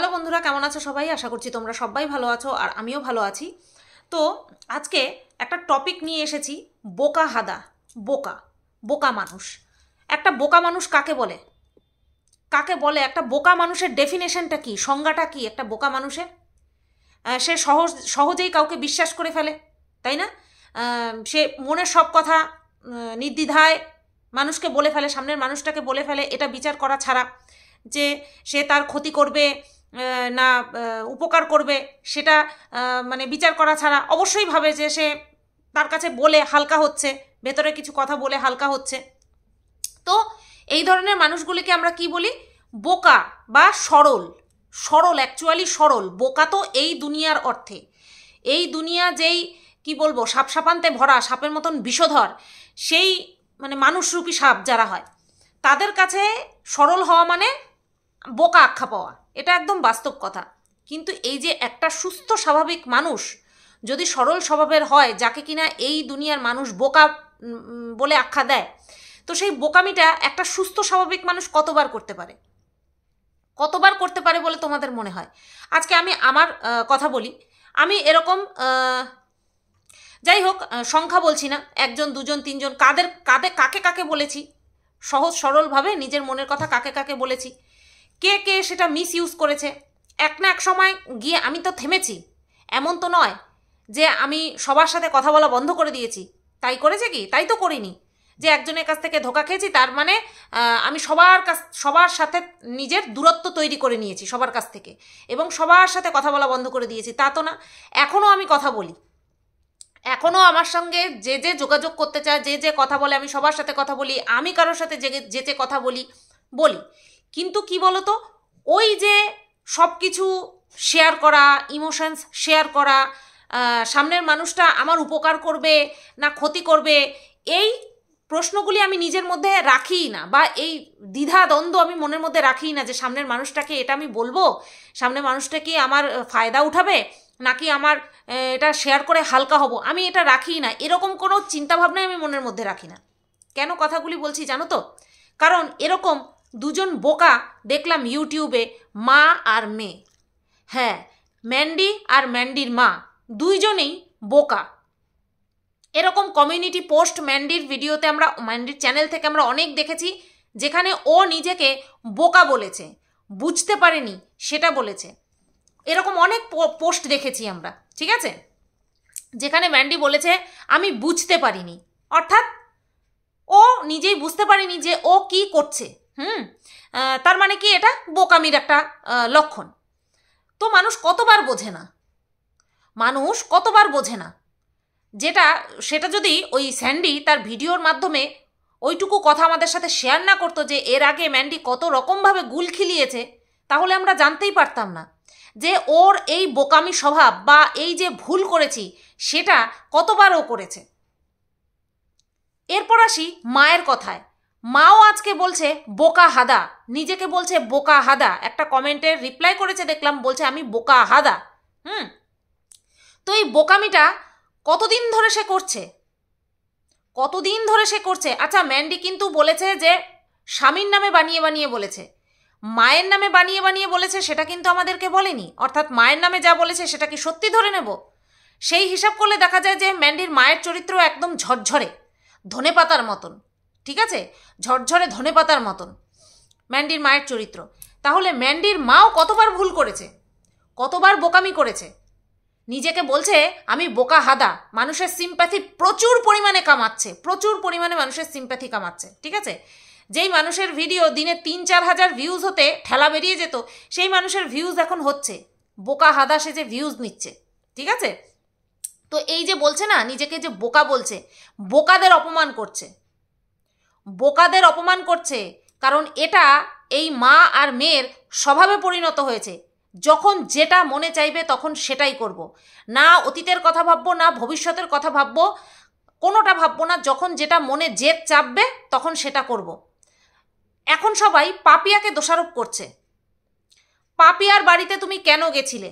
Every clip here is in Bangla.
হ্যালো বন্ধুরা কেমন আছো সবাই আশা করছি তোমরা সবাই ভালো আছো আর আমিও ভালো আছি তো আজকে একটা টপিক নিয়ে এসেছি বোকা হাদা বোকা বোকা মানুষ একটা বোকা মানুষ কাকে বলে কাকে বলে একটা বোকা মানুষের ডেফিনেশনটা কি সংজ্ঞাটা কি একটা বোকা মানুষের সে সহজ সহজেই কাউকে বিশ্বাস করে ফেলে তাই না সে মনের সব কথা নির্দ্বিধায় মানুষকে বলে ফেলে সামনের মানুষটাকে বলে ফেলে এটা বিচার করা ছাড়া যে সে তার ক্ষতি করবে না উপকার করবে সেটা মানে বিচার করা ছাড়া অবশ্যই ভাবে যে সে তার কাছে বলে হালকা হচ্ছে ভেতরে কিছু কথা বলে হালকা হচ্ছে তো এই ধরনের মানুষগুলিকে আমরা কি বলি বোকা বা সরল সরল অ্যাকচুয়ালি সরল বোকা তো এই দুনিয়ার অর্থে এই দুনিয়া যেই কি বলবো সাপ সাপান্তে ভরা সাপের মতন বিষধর সেই মানে মানুষরূপী সাপ যারা হয় তাদের কাছে সরল হওয়া মানে বোকা আখ্যা পাওয়া এটা একদম বাস্তব কথা কিন্তু এই যে একটা সুস্থ স্বাভাবিক মানুষ যদি সরল স্বভাবের হয় যাকে কিনা এই দুনিয়ার মানুষ বোকা বলে আখ্যা দেয় তো সেই বোকামিটা একটা সুস্থ স্বাভাবিক মানুষ কতবার করতে পারে কতবার করতে পারে বলে তোমাদের মনে হয় আজকে আমি আমার কথা বলি আমি এরকম যাই হোক সংখ্যা বলছি না একজন দুজন তিনজন কাদের কাদের কাকে কাকে বলেছি সহজ সরলভাবে নিজের মনের কথা কাকে কাকে বলেছি কে কে সেটা মিস ইউজ করেছে এক না এক সময় গিয়ে আমি তো থেমেছি এমন তো নয় যে আমি সবার সাথে কথা বলা বন্ধ করে দিয়েছি তাই করেছে কি তাই তো করিনি যে একজনের কাছ থেকে ধোকা খেয়েছি তার মানে আমি সবার কাছ সবার সাথে নিজের দূরত্ব তৈরি করে নিয়েছি সবার কাছ থেকে এবং সবার সাথে কথা বলা বন্ধ করে দিয়েছি তা তো না এখনও আমি কথা বলি এখনও আমার সঙ্গে যে যে যোগাযোগ করতে চায় যে যে কথা বলে আমি সবার সাথে কথা বলি আমি কারোর সাথে যে যে কথা বলি বলি কিন্তু কি বলতো ওই যে সব কিছু শেয়ার করা ইমোশনস শেয়ার করা সামনের মানুষটা আমার উপকার করবে না ক্ষতি করবে এই প্রশ্নগুলি আমি নিজের মধ্যে রাখি না বা এই দ্বিধা দ্বন্দ্ব আমি মনের মধ্যে রাখি না যে সামনের মানুষটাকে এটা আমি বলবো সামনের মানুষটা কি আমার ফায়দা উঠাবে নাকি আমার এটা শেয়ার করে হালকা হব আমি এটা রাখি না এরকম কোনো চিন্তাভাবনাই আমি মনের মধ্যে রাখি না কেন কথাগুলি বলছি জানো তো কারণ এরকম দুজন বোকা দেখলাম ইউটিউবে মা আর মেয়ে হ্যাঁ ম্যান্ডি আর ম্যান্ডির মা দুইজনেই বোকা এরকম কমিউনিটি পোস্ট ম্যান্ডির ভিডিওতে আমরা ম্যান্ডির চ্যানেল থেকে আমরা অনেক দেখেছি যেখানে ও নিজেকে বোকা বলেছে বুঝতে পারেনি সেটা বলেছে এরকম অনেক পোস্ট দেখেছি আমরা ঠিক আছে যেখানে ম্যান্ডি বলেছে আমি বুঝতে পারিনি অর্থাৎ ও নিজেই বুঝতে পারেনি যে ও কি করছে হুম তার মানে কি এটা বোকামির একটা লক্ষণ তো মানুষ কতবার বোঝে না মানুষ কতবার বোঝে না যেটা সেটা যদি ওই স্যান্ডি তার ভিডিওর মাধ্যমে ওইটুকু কথা আমাদের সাথে শেয়ার না করতো যে এর আগে ম্যান্ডি কত রকমভাবে গুল খিলিয়েছে তাহলে আমরা জানতেই পারতাম না যে ওর এই বোকামি স্বভাব বা এই যে ভুল করেছি সেটা কতবারও করেছে এরপর আসি মায়ের কথায় মাও আজকে বলছে বোকা হাদা নিজেকে বলছে বোকা হাদা একটা কমেন্টে রিপ্লাই করেছে দেখলাম বলছে আমি বোকা হাদা হুম তো এই বোকামিটা কতদিন ধরে সে করছে কতদিন ধরে সে করছে আচ্ছা ম্যান্ডি কিন্তু বলেছে যে স্বামীর নামে বানিয়ে বানিয়ে বলেছে মায়ের নামে বানিয়ে বানিয়ে বলেছে সেটা কিন্তু আমাদেরকে বলেনি অর্থাৎ মায়ের নামে যা বলেছে সেটা কি সত্যি ধরে নেব সেই হিসাব করলে দেখা যায় যে ম্যান্ডির মায়ের চরিত্র একদম ঝরঝরে ধনে পাতার মতন ঠিক আছে ঝরঝরে ধনে পাতার মতন ম্যান্ডির মায়ের চরিত্র তাহলে ম্যান্ডির মাও কতবার ভুল করেছে কতবার বোকামি করেছে নিজেকে বলছে আমি বোকা হাদা মানুষের সিম্প্যাথি প্রচুর পরিমাণে কামাচ্ছে প্রচুর পরিমাণে মানুষের সিম্প্যাথি কামাচ্ছে ঠিক আছে যেই মানুষের ভিডিও দিনে তিন চার হাজার ভিউজ হতে ঠেলা বেরিয়ে যেত সেই মানুষের ভিউজ এখন হচ্ছে বোকা হাদা সে যে ভিউজ নিচ্ছে ঠিক আছে তো এই যে বলছে না নিজেকে যে বোকা বলছে বোকাদের অপমান করছে বোকাদের অপমান করছে কারণ এটা এই মা আর মেয়ের স্বভাবে পরিণত হয়েছে যখন যেটা মনে চাইবে তখন সেটাই করব। না অতীতের কথা ভাববো না ভবিষ্যতের কথা ভাববো কোনোটা ভাববো না যখন যেটা মনে জেদ চাপবে তখন সেটা করব। এখন সবাই পাপিয়াকে দোষারোপ করছে পাপিয়ার বাড়িতে তুমি কেন গেছিলে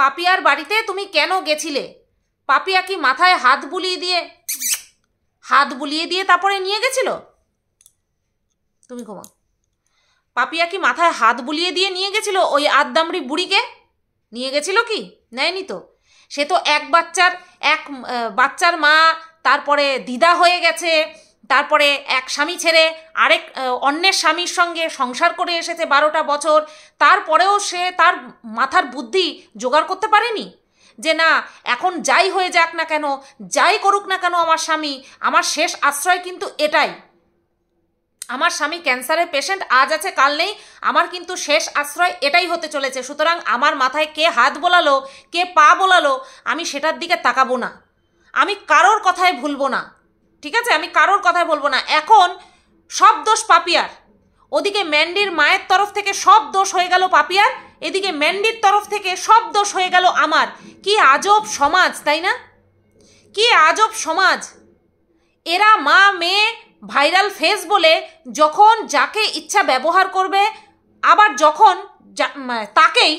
পাপিয়ার বাড়িতে তুমি কেন গেছিলে পাপিয়া কি মাথায় হাত বুলিয়ে দিয়ে হাত বুলিয়ে দিয়ে তারপরে নিয়ে গেছিল তুমি ঘুমা পাপিয়া কি মাথায় হাত বুলিয়ে দিয়ে নিয়ে গেছিল ওই আদামড়ি বুড়িকে নিয়ে গেছিল কি নেয়নি তো সে তো এক বাচ্চার এক বাচ্চার মা তারপরে দিদা হয়ে গেছে তারপরে এক স্বামী ছেড়ে আরেক অন্যের স্বামীর সঙ্গে সংসার করে এসেছে বারোটা বছর তারপরেও সে তার মাথার বুদ্ধি জোগাড় করতে পারেনি যে না এখন যাই হয়ে যাক না কেন যাই করুক না কেন আমার স্বামী আমার শেষ আশ্রয় কিন্তু এটাই আমার স্বামী ক্যান্সারের পেশেন্ট আজ আছে কাল নেই আমার কিন্তু শেষ আশ্রয় এটাই হতে চলেছে সুতরাং আমার মাথায় কে হাত বোলালো কে পা বোলালো আমি সেটার দিকে তাকাবো না আমি কারোর কথায় ভুলবো না ঠিক আছে আমি কারোর কথায় বলবো না এখন সব দোষ পাপিয়ার ওদিকে ম্যান্ডির মায়ের তরফ থেকে সব দোষ হয়ে গেল পাপিয়ার এদিকে ম্যান্ডির তরফ থেকে সব দোষ হয়ে গেল আমার কি আজব সমাজ তাই না কি আজব সমাজ এরা মা মেয়ে ভাইরাল ফেস বলে যখন যাকে ইচ্ছা ব্যবহার করবে আবার যখন তাকেই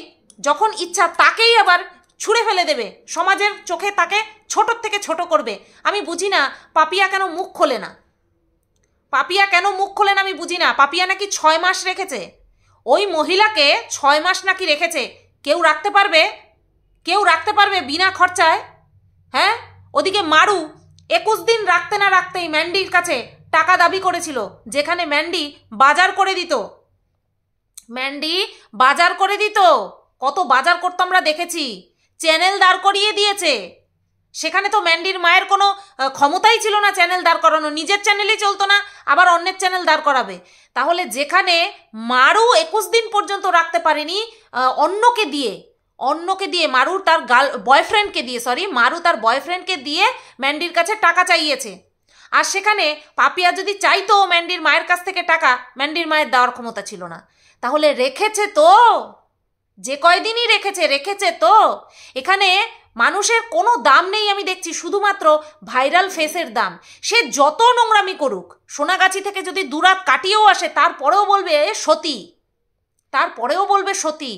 যখন ইচ্ছা তাকেই আবার ছুঁড়ে ফেলে দেবে সমাজের চোখে তাকে ছোটোর থেকে ছোট করবে আমি বুঝি না পাপিয়া কেন মুখ খোলে না পাপিয়া কেন মুখ খোলেন আমি বুঝি না পাপিয়া নাকি ছয় মাস রেখেছে ওই মহিলাকে ছয় মাস নাকি রেখেছে কেউ রাখতে পারবে কেউ রাখতে পারবে বিনা খরচায় হ্যাঁ ওদিকে মারু একুশ দিন রাখতে না রাখতেই ম্যান্ডির কাছে টাকা দাবি করেছিল যেখানে ম্যান্ডি বাজার করে দিত ম্যান্ডি বাজার করে দিত কত বাজার করতো আমরা দেখেছি চ্যানেল দাঁড় করিয়ে দিয়েছে সেখানে তো ম্যান্ডির মায়ের কোনো ক্ষমতাই ছিল না চ্যানেল দাঁড় করানো নিজের চ্যানেলই চলতো না আবার অন্যের চ্যানেল দাঁড় করাবে তাহলে যেখানে মারু একুশ দিন পর্যন্ত রাখতে পারেনি অন্যকে দিয়ে অন্যকে দিয়ে মারু তার গার্ল বয়ফ্রেন্ডকে দিয়ে সরি মারু তার বয়ফ্রেন্ডকে দিয়ে ম্যান্ডির কাছে টাকা চাইয়েছে আর সেখানে পাপিয়া যদি চাইতো ম্যান্ডির মায়ের কাছ থেকে টাকা ম্যান্ডির মায়ের দেওয়ার ক্ষমতা ছিল না তাহলে রেখেছে তো যে কয়দিনই রেখেছে রেখেছে তো এখানে মানুষের কোনো দাম নেই আমি দেখছি শুধুমাত্র ভাইরাল ফেসের দাম সে যত নোংরামি করুক সোনাগাছি থেকে যদি দুরাত কাটিয়েও আসে তারপরেও বলবে সতী তারপরেও বলবে সতী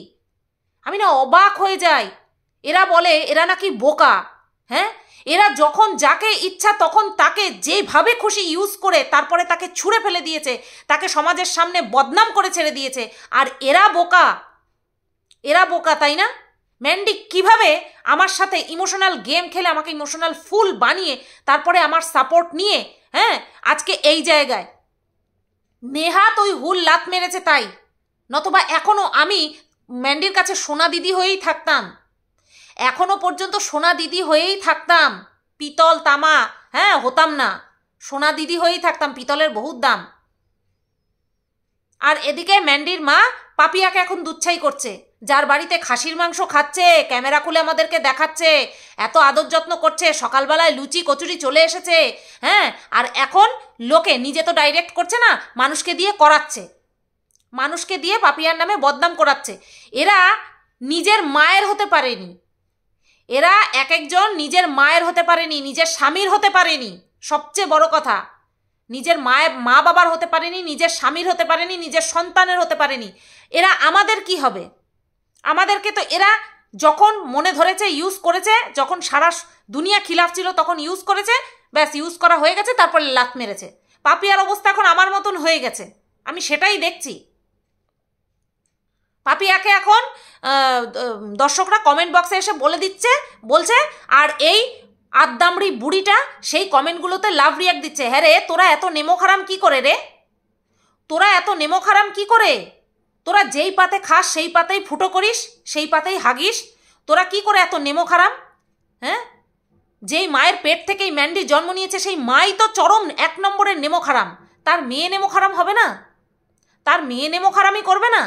আমি না অবাক হয়ে যাই এরা বলে এরা নাকি বোকা হ্যাঁ এরা যখন যাকে ইচ্ছা তখন তাকে যেভাবে খুশি ইউজ করে তারপরে তাকে ছুঁড়ে ফেলে দিয়েছে তাকে সমাজের সামনে বদনাম করে ছেড়ে দিয়েছে আর এরা বোকা এরা বোকা তাই না ম্যান্ডি কিভাবে আমার সাথে ইমোশনাল গেম খেলে আমাকে ইমোশনাল ফুল বানিয়ে তারপরে আমার সাপোর্ট নিয়ে হ্যাঁ আজকে এই জায়গায় নেহাত ওই হুল লাত মেরেছে তাই নতবা এখনো আমি ম্যান্ডির কাছে সোনা দিদি হয়েই থাকতাম এখনও পর্যন্ত সোনা দিদি হয়েই থাকতাম পিতল তামা হ্যাঁ হতাম না সোনা দিদি হয়েই থাকতাম পিতলের বহুত দাম আর এদিকে ম্যান্ডির মা পাপিয়াকে এখন দুচ্ছাই করছে যার বাড়িতে খাসির মাংস খাচ্ছে ক্যামেরা খুলে আমাদেরকে দেখাচ্ছে এত আদর যত্ন করছে সকালবেলায় লুচি কচুরি চলে এসেছে হ্যাঁ আর এখন লোকে নিজে তো ডাইরেক্ট করছে না মানুষকে দিয়ে করাচ্ছে মানুষকে দিয়ে পাপিয়ার নামে বদনাম করাচ্ছে এরা নিজের মায়ের হতে পারেনি এরা এক একজন নিজের মায়ের হতে পারেনি নিজের স্বামীর হতে পারেনি সবচেয়ে বড় কথা নিজের মায়ের মা বাবার হতে পারেনি নিজের স্বামীর হতে পারেনি নিজের সন্তানের হতে পারেনি এরা আমাদের কি হবে আমাদেরকে তো এরা যখন মনে ধরেছে ইউজ করেছে যখন সারা দুনিয়া খিলাফ ছিল তখন ইউজ করেছে ব্যাস ইউজ করা হয়ে গেছে তারপরে লাত মেরেছে পাপিয়ার অবস্থা এখন আমার মতন হয়ে গেছে আমি সেটাই দেখছি পাপিয়াকে এখন দর্শকরা কমেন্ট বক্সে এসে বলে দিচ্ছে বলছে আর এই আদামড়ি বুড়িটা সেই কমেন্টগুলোতে লাভ রিয়াক্ট দিচ্ছে হ্যাঁ রে তোরা এত নেমো খারাম কী করে রে তোরা এত নেমো খারাম কী করে তোরা যেই পাতে খাস সেই পাতেই ফুটো করিস সেই পাতেই হাগিস তোরা কি করে এত নেমো খারাম হ্যাঁ যেই মায়ের পেট থেকেই ম্যান্ডি জন্ম নিয়েছে সেই মাই তো চরম এক নম্বরের নেমো খারাম তার মেয়ে নেমো খারাম হবে না তার মেয়ে নেমো খারামই করবে না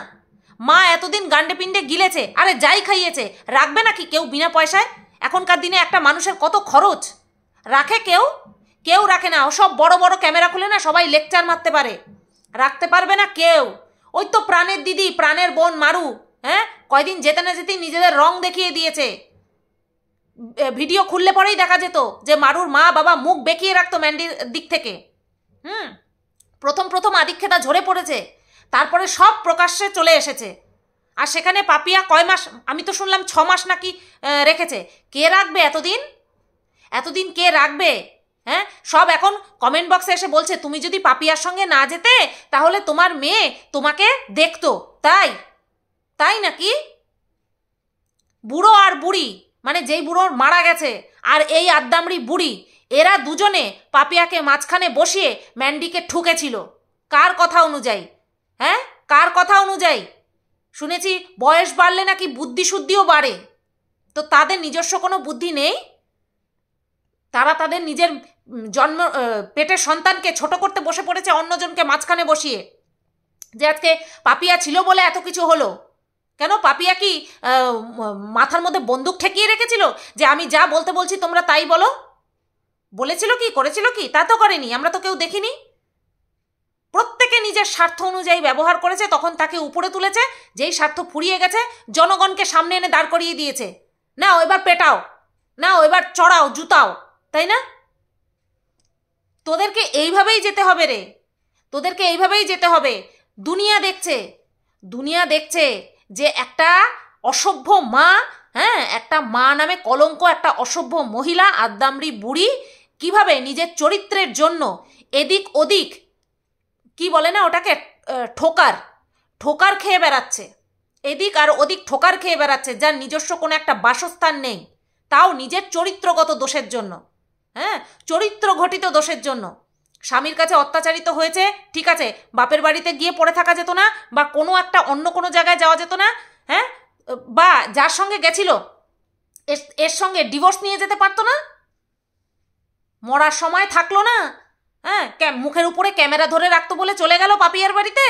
মা এতদিন গান্ডে পিণ্ডে গিলেছে আরে যাই খাইয়েছে রাখবে নাকি কেউ বিনা পয়সায় এখনকার দিনে একটা মানুষের কত খরচ রাখে কেউ কেউ রাখে না সব বড় বড় ক্যামেরা খুলে না সবাই লেকচার মারতে পারে রাখতে পারবে না কেউ ওই তো প্রাণের দিদি প্রাণের বোন মারু হ্যাঁ কয়দিন যেতে না যেতেই নিজেদের রং দেখিয়ে দিয়েছে ভিডিও খুললে পরেই দেখা যেত যে মারুর মা বাবা মুখ বেঁকিয়ে রাখতো ম্যান্ডির দিক থেকে হুম প্রথম প্রথম আদিক্ষেতা ঝরে পড়েছে তারপরে সব প্রকাশ্যে চলে এসেছে আর সেখানে পাপিয়া কয় মাস আমি তো শুনলাম ছ মাস নাকি রেখেছে কে রাখবে এতদিন এতদিন কে রাখবে হ্যাঁ সব এখন কমেন্ট বক্সে এসে বলছে তুমি যদি পাপিয়ার সঙ্গে না যেতে তাহলে তোমার মেয়ে তোমাকে দেখতো তাই তাই নাকি বুড়ো আর বুড়ি মানে যেই বুড়োর মারা গেছে আর এই আদ্দামড়ি বুড়ি এরা দুজনে পাপিয়াকে মাঝখানে বসিয়ে ম্যান্ডিকে ঠুকেছিল কার কথা অনুযায়ী হ্যাঁ কার কথা অনুযায়ী শুনেছি বয়স বাড়লে নাকি বুদ্ধি শুদ্ধিও বাড়ে তো তাদের নিজস্ব কোনো বুদ্ধি নেই তারা তাদের নিজের জন্ম পেটের সন্তানকে ছোট করতে বসে পড়েছে অন্যজনকে মাঝখানে বসিয়ে যে আজকে পাপিয়া ছিল বলে এত কিছু হলো কেন পাপিয়া কি মাথার মধ্যে বন্দুক ঠেকিয়ে রেখেছিল যে আমি যা বলতে বলছি তোমরা তাই বলো বলেছিল কি করেছিল কি তা তো করেনি আমরা তো কেউ দেখিনি প্রত্যেকে নিজের স্বার্থ অনুযায়ী ব্যবহার করেছে তখন তাকে উপরে তুলেছে যেই স্বার্থ ফুরিয়ে গেছে জনগণকে সামনে এনে দাঁড় করিয়ে দিয়েছে না এবার পেটাও না এবার চড়াও জুতাও তাই না তোদেরকে এইভাবেই যেতে হবে রে তোদেরকে এইভাবেই যেতে হবে দুনিয়া দেখছে দুনিয়া দেখছে যে একটা অসভ্য মা হ্যাঁ একটা মা নামে কলঙ্ক একটা অসভ্য মহিলা আদ্দামরি বুড়ি কিভাবে নিজের চরিত্রের জন্য এদিক ওদিক কি বলে না ওটাকে ঠোকার ঠোকার খেয়ে বেড়াচ্ছে এদিক আর ওদিক ঠোকার খেয়ে বেড়াচ্ছে যার নিজস্ব কোনো একটা বাসস্থান নেই তাও নিজের চরিত্রগত দোষের জন্য হ্যাঁ চরিত্র ঘটিত দোষের জন্য স্বামীর কাছে অত্যাচারিত হয়েছে ঠিক আছে বাপের বাড়িতে গিয়ে পড়ে থাকা যেত না বা কোনো একটা অন্য কোনো জায়গায় যাওয়া যেত না হ্যাঁ বা যার সঙ্গে গেছিল এর সঙ্গে ডিভোর্স নিয়ে যেতে পারতো না মরার সময় থাকলো না হ্যাঁ মুখের উপরে ক্যামেরা ধরে রাখতো বলে চলে গেল পাপিয়ার বাড়িতে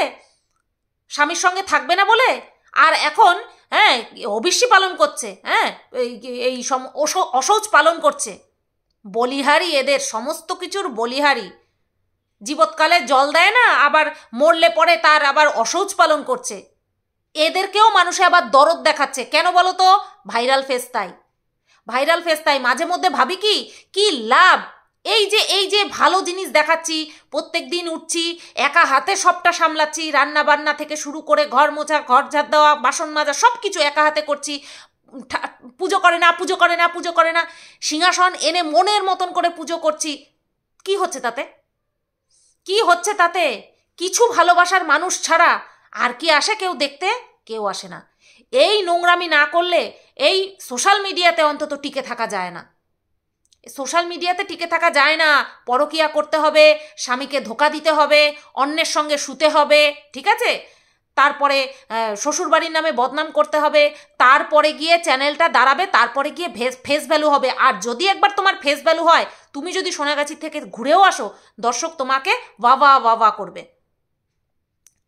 স্বামীর সঙ্গে থাকবে না বলে আর এখন হ্যাঁ অবিশ্যি পালন করছে হ্যাঁ এই অসৌচ পালন করছে বলিহারি এদের সমস্ত কিছুর বলিহারি জীবৎকালে জল দেয় না আবার মরলে পরে তার আবার অসৌচ পালন করছে এদেরকেও মানুষে আবার দরদ দেখাচ্ছে কেন বলো তো ভাইরাল ফেস্তাই ভাইরাল ফেস্তাই মাঝে মধ্যে ভাবি কি কি লাভ এই যে এই যে ভালো জিনিস দেখাচ্ছি প্রত্যেক দিন উঠছি একা হাতে সবটা সামলাচ্ছি রান্না বান্না থেকে শুরু করে ঘর মোছা ঘর ঝাড় দেওয়া বাসন মাজা সব কিছু একা হাতে করছি পুজো করে না পুজো করে না পুজো করে না সিংহাসন এনে মনের মতন করে পুজো করছি কি হচ্ছে তাতে কি হচ্ছে তাতে কিছু ভালোবাসার মানুষ ছাড়া আর কি আসে কেউ দেখতে কেউ আসে না এই নোংরামি না করলে এই সোশ্যাল মিডিয়াতে অন্তত টিকে থাকা যায় না সোশ্যাল মিডিয়াতে টিকে থাকা যায় না পরকিয়া করতে হবে স্বামীকে ধোকা দিতে হবে অন্যের সঙ্গে শুতে হবে ঠিক আছে তারপরে শ্বশুরবাড়ির নামে বদনাম করতে হবে তারপরে গিয়ে চ্যানেলটা দাঁড়াবে তারপরে গিয়ে ফেস ভ্যালু হবে আর যদি একবার তোমার ফেস ভ্যালু হয় তুমি যদি সোনাগাছি থেকে ঘুরেও আসো দর্শক তোমাকে বা বা করবে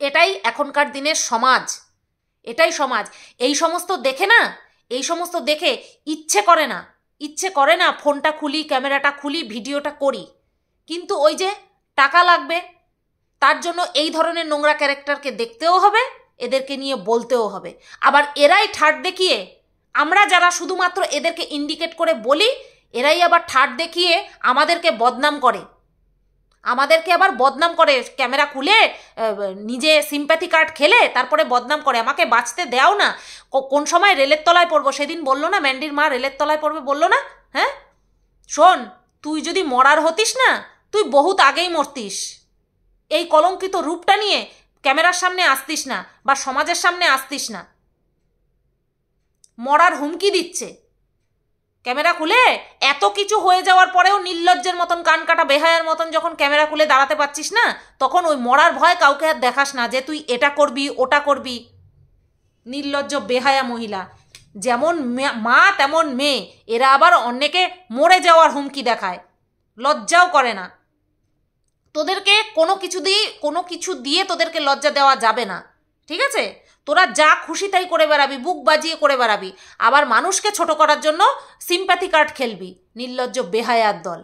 এটাই এখনকার দিনের সমাজ এটাই সমাজ এই সমস্ত দেখে না এই সমস্ত দেখে ইচ্ছে করে না ইচ্ছে করে না ফোনটা খুলি ক্যামেরাটা খুলি ভিডিওটা করি কিন্তু ওই যে টাকা লাগবে তার জন্য এই ধরনের নোংরা ক্যারেক্টারকে দেখতেও হবে এদেরকে নিয়ে বলতেও হবে আবার এরাই ঠাট দেখিয়ে আমরা যারা শুধুমাত্র এদেরকে ইন্ডিকেট করে বলি এরাই আবার ঠাট দেখিয়ে আমাদেরকে বদনাম করে আমাদেরকে আবার বদনাম করে ক্যামেরা খুলে নিজে সিম্প্যাথি কার্ড খেলে তারপরে বদনাম করে আমাকে বাঁচতে দেও না কোন সময় রেলের তলায় পড়বো সেদিন বললো না ম্যান্ডির মা রেলের তলায় পড়বে বললো না হ্যাঁ শোন তুই যদি মরার হতিস না তুই বহুত আগেই মরতিস এই কলঙ্কিত রূপটা নিয়ে ক্যামেরার সামনে আসতিস না বা সমাজের সামনে আসতিস না মরার হুমকি দিচ্ছে ক্যামেরা খুলে এত কিছু হয়ে যাওয়ার পরেও নির্লজ্জের মতন কান কাটা বেহায়ের মতন যখন ক্যামেরা খুলে দাঁড়াতে পারছিস না তখন ওই মরার ভয় কাউকে আর দেখাস না যে তুই এটা করবি ওটা করবি নির্লজ্জ বেহায়া মহিলা যেমন মা তেমন মেয়ে এরা আবার অন্যকে মরে যাওয়ার হুমকি দেখায় লজ্জাও করে না তোদেরকে কোনো কিছু দিয়ে কোনো কিছু দিয়ে তোদেরকে লজ্জা দেওয়া যাবে না ঠিক আছে তোরা যা খুশি তাই করে বেড়াবি বুক বাজিয়ে করে বেড়াবি আবার মানুষকে ছোট করার জন্য সিম্প্যাথি কার্ড খেলবি নির্লজ্জ বেহায়ার দল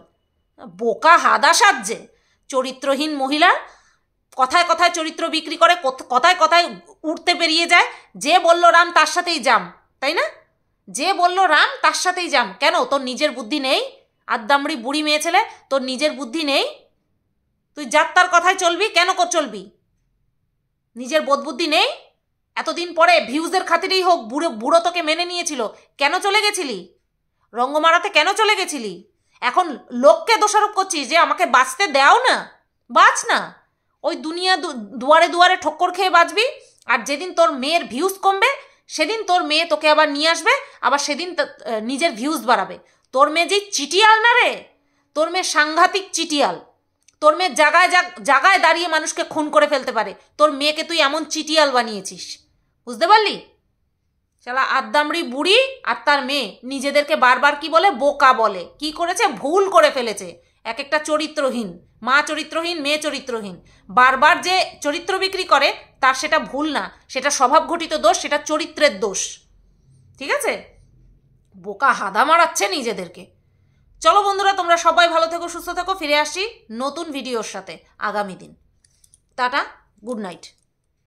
বোকা হাদা সাজে চরিত্রহীন মহিলা কথায় কথায় চরিত্র বিক্রি করে কথায় কথায় উঠতে বেরিয়ে যায় যে বলল রাম তার সাথেই যাম তাই না যে বলল রাম তার সাথেই যাম কেন তোর নিজের বুদ্ধি নেই আদ্দামড়ি বুড়ি মেয়ে ছেলে তোর নিজের বুদ্ধি নেই তুই যাত্রার কথায় চলবি কেন কর চলবি নিজের বোধবুদ্ধি নেই এতদিন পরে ভিউজের খাতিরেই হোক বুড়ো বুড়ো তোকে মেনে নিয়েছিল কেন চলে গেছিলি রঙ্গমারাতে কেন চলে গেছিলি এখন লোককে দোষারোপ করছিস যে আমাকে বাঁচতে দেও না বাঁচ না ওই দুনিয়া দুয়ারে দুয়ারে ঠক্কর খেয়ে বাঁচবি আর যেদিন তোর মেয়ের ভিউজ কমবে সেদিন তোর মেয়ে তোকে আবার নিয়ে আসবে আবার সেদিন নিজের ভিউজ বাড়াবে তোর মেয়ে যে চিটিয়াল না রে তোর মেয়ে সাংঘাতিক চিটিয়াল তোর মেয়ে জাগায় জাগায় দাঁড়িয়ে মানুষকে খুন করে ফেলতে পারে তোর মেয়েকে তুই এমন চিটিয়াল বানিয়েছিস বুঝতে পারলি শালা আদ্দামড়ি বুড়ি আর তার মেয়ে নিজেদেরকে বারবার কি বলে বোকা বলে কি করেছে ভুল করে ফেলেছে এক একটা চরিত্রহীন মা চরিত্রহীন মেয়ে চরিত্রহীন বারবার যে চরিত্র বিক্রি করে তার সেটা ভুল না সেটা স্বভাব ঘটিত দোষ সেটা চরিত্রের দোষ ঠিক আছে বোকা হাদা মারাচ্ছে নিজেদেরকে চলো বন্ধুরা তোমরা সবাই ভালো থেকো সুস্থ থেকো ফিরে আসি নতুন ভিডিওর সাথে আগামী দিন টাটা গুড নাইট